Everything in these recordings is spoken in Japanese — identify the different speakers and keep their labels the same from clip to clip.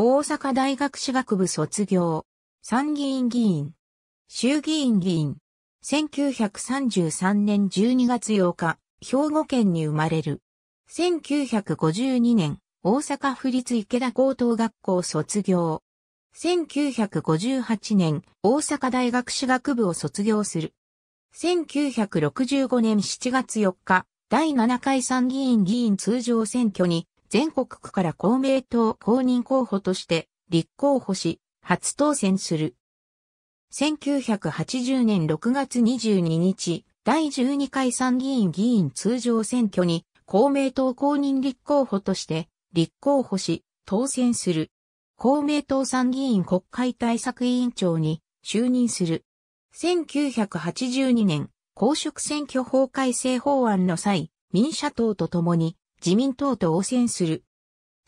Speaker 1: 大阪大学士学部卒業。参議院議員。衆議院議員。1933年12月8日、兵庫県に生まれる。1952年、大阪府立池田高等学校卒業。1958年、大阪大学士学部を卒業する。1965年7月4日、第7回参議院議員通常選挙に全国区から公明党公認候補として立候補し、初当選する。1980年6月22日、第12回参議院議員通常選挙に公明党公認立候補として立候補し、当選する。公明党参議院国会対策委員長に就任する。1982年、公職選挙法改正法案の際、民社党と共に自民党と応戦する。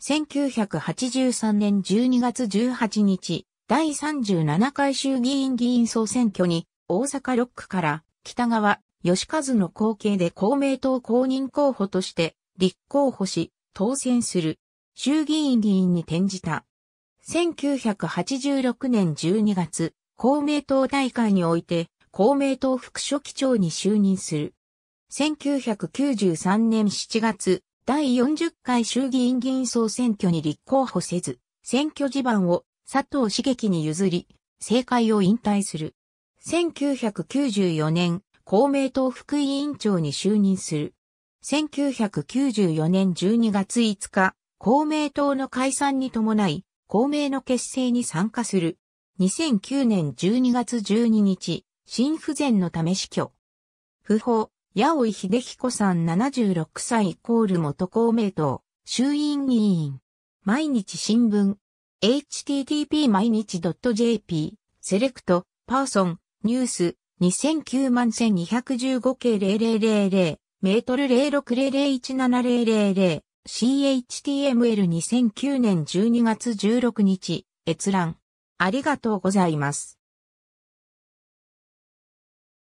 Speaker 1: 1983年12月18日、第37回衆議院議員総選挙に、大阪6区から北川、吉和の後継で公明党公認候補として立候補し、当選する衆議院議員に転じた。1986年12月、公明党大会において公明党副書記長に就任する。1993年7月、第40回衆議院議員総選挙に立候補せず、選挙地盤を佐藤茂樹に譲り、政界を引退する。1994年、公明党副委員長に就任する。1994年12月5日、公明党の解散に伴い、公明の結成に参加する。2009年12月12日、心不全のため死去。不法、八尾秀彦さん76歳イコール元公明党、衆院議員。毎日新聞。http 毎日 .jp、セレクト、パーソン、ニュース、2009 1215 k 0 0 0メートル0 6 0 0 1 7 0 0 0 CHTML2009 年12月16日、閲覧。ありがとうございます。